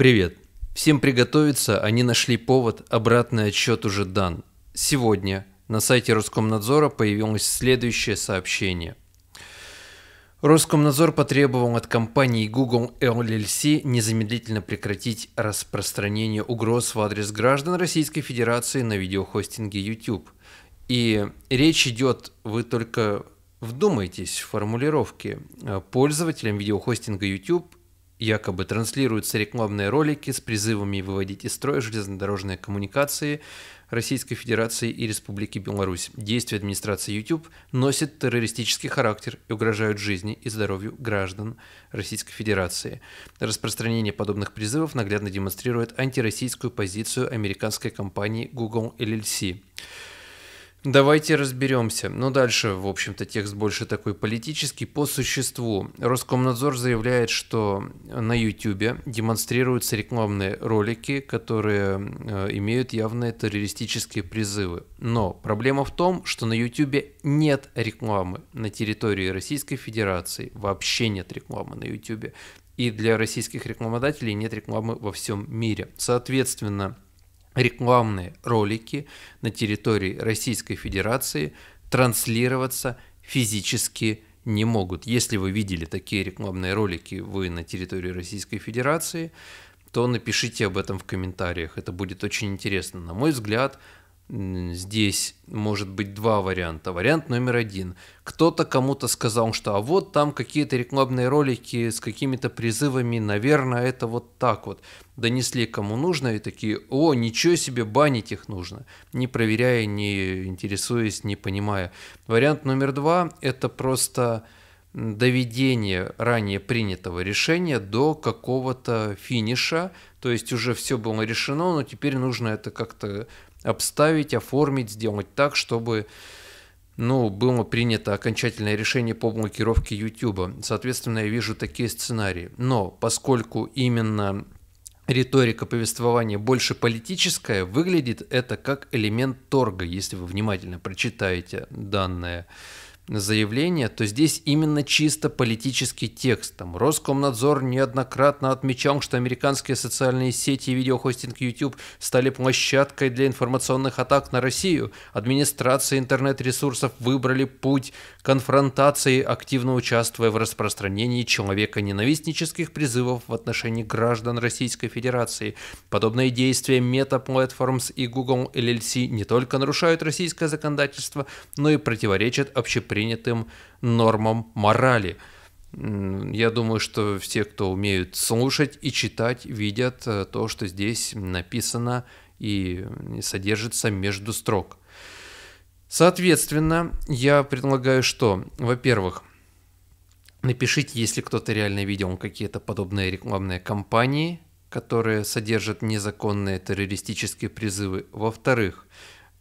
Привет. Всем приготовиться, они нашли повод, обратный отчет уже дан. Сегодня на сайте Роскомнадзора появилось следующее сообщение. Роскомнадзор потребовал от компании Google LLC незамедлительно прекратить распространение угроз в адрес граждан Российской Федерации на видеохостинге YouTube. И речь идет, вы только вдумайтесь в формулировки, э, пользователям видеохостинга YouTube якобы транслируются рекламные ролики с призывами выводить из строя железнодорожные коммуникации Российской Федерации и Республики Беларусь. Действия администрации YouTube носят террористический характер и угрожают жизни и здоровью граждан Российской Федерации. Распространение подобных призывов наглядно демонстрирует антироссийскую позицию американской компании Google LLC. Давайте разберемся. Но ну, дальше, в общем-то, текст больше такой политический. По существу, Роскомнадзор заявляет, что на YouTube демонстрируются рекламные ролики, которые э, имеют явные террористические призывы. Но проблема в том, что на YouTube нет рекламы на территории Российской Федерации. Вообще нет рекламы на YouTube. И для российских рекламодателей нет рекламы во всем мире. Соответственно, рекламные ролики на территории Российской Федерации транслироваться физически не могут. Если вы видели такие рекламные ролики вы на территории Российской Федерации, то напишите об этом в комментариях. Это будет очень интересно. На мой взгляд, здесь может быть два варианта. Вариант номер один. Кто-то кому-то сказал, что а вот там какие-то рекламные ролики с какими-то призывами, наверное, это вот так вот. Донесли кому нужно и такие, о, ничего себе, банить их нужно, не проверяя, не интересуясь, не понимая. Вариант номер два – это просто доведение ранее принятого решения до какого-то финиша, то есть уже все было решено, но теперь нужно это как-то обставить, оформить, сделать так, чтобы ну, было принято окончательное решение по блокировке YouTube. Соответственно, я вижу такие сценарии. Но поскольку именно риторика повествования больше политическая, выглядит это как элемент торга, если вы внимательно прочитаете данное заявления, то здесь именно чисто политический текст. Там Роскомнадзор неоднократно отмечал, что американские социальные сети и видеохостинг YouTube стали площадкой для информационных атак на Россию. Администрации интернет-ресурсов выбрали путь конфронтации, активно участвуя в распространении человека-ненавистнических призывов в отношении граждан Российской Федерации. Подобные действия Meta Platforms и Google LLC не только нарушают российское законодательство, но и противоречат общепринятым общепринятым нормам морали. Я думаю, что все, кто умеют слушать и читать, видят э, то, что здесь написано и содержится между строк. Соответственно, я предлагаю что? Во-первых, напишите, если кто-то реально видел какие-то подобные рекламные кампании, которые содержат незаконные террористические призывы. Во-вторых,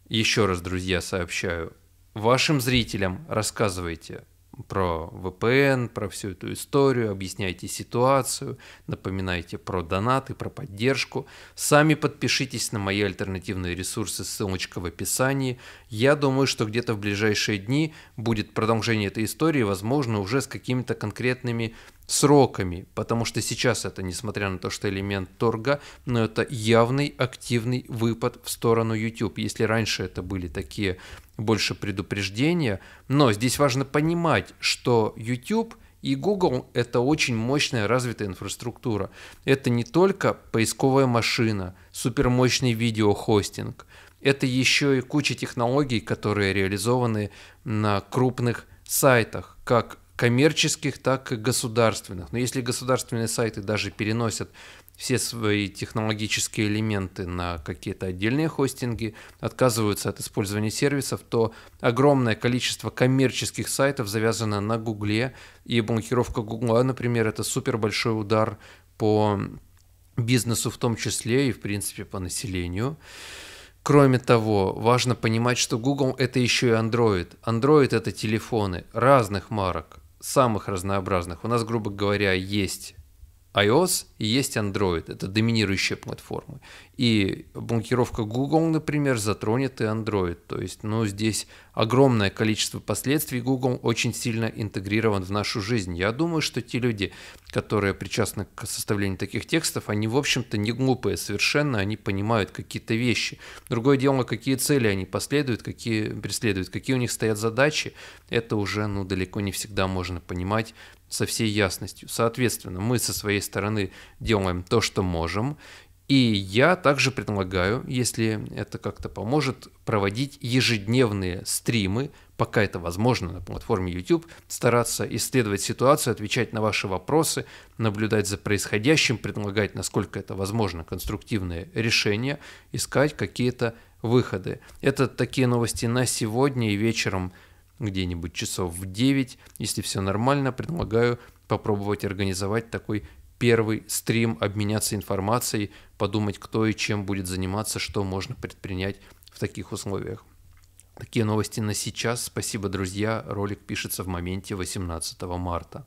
еще раз, друзья, сообщаю, вашим зрителям рассказывайте про VPN, про всю эту историю, объясняйте ситуацию, напоминайте про донаты, про поддержку. Сами подпишитесь на мои альтернативные ресурсы, ссылочка в описании. Я думаю, что где-то в ближайшие дни будет продолжение этой истории, возможно, уже с какими-то конкретными сроками, потому что сейчас это, несмотря на то, что элемент торга, но это явный активный выпад в сторону YouTube. Если раньше это были такие больше предупреждения, но здесь важно понимать, что YouTube и Google – это очень мощная развитая инфраструктура. Это не только поисковая машина, супермощный видеохостинг. Это еще и куча технологий, которые реализованы на крупных сайтах, как коммерческих, так и государственных. Но если государственные сайты даже переносят все свои технологические элементы на какие-то отдельные хостинги, отказываются от использования сервисов, то огромное количество коммерческих сайтов завязано на Гугле, и блокировка Гугла, например, это супер большой удар по бизнесу в том числе и, в принципе, по населению. Кроме того, важно понимать, что Google это еще и Android. Android это телефоны разных марок самых разнообразных. У нас, грубо говоря, есть iOS и есть Android. Это доминирующие платформы. И блокировка Google, например, затронет и Android. То есть, ну, здесь огромное количество последствий. Google очень сильно интегрирован в нашу жизнь. Я думаю, что те люди, которые причастны к составлению таких текстов, они, в общем-то, не глупые совершенно, они понимают какие-то вещи. Другое дело, какие цели они последуют, какие преследуют, какие у них стоят задачи. Это уже, ну, далеко не всегда можно понимать со всей ясностью. Соответственно, мы со своей стороны делаем то, что можем, и я также предлагаю, если это как-то поможет, проводить ежедневные стримы, пока это возможно на платформе YouTube, стараться исследовать ситуацию, отвечать на ваши вопросы, наблюдать за происходящим, предлагать, насколько это возможно, конструктивные решения, искать какие-то выходы. Это такие новости на сегодня и вечером – где-нибудь часов в 9. Если все нормально, предлагаю попробовать организовать такой первый стрим, обменяться информацией, подумать, кто и чем будет заниматься, что можно предпринять в таких условиях. Такие новости на сейчас. Спасибо, друзья. Ролик пишется в моменте 18 марта.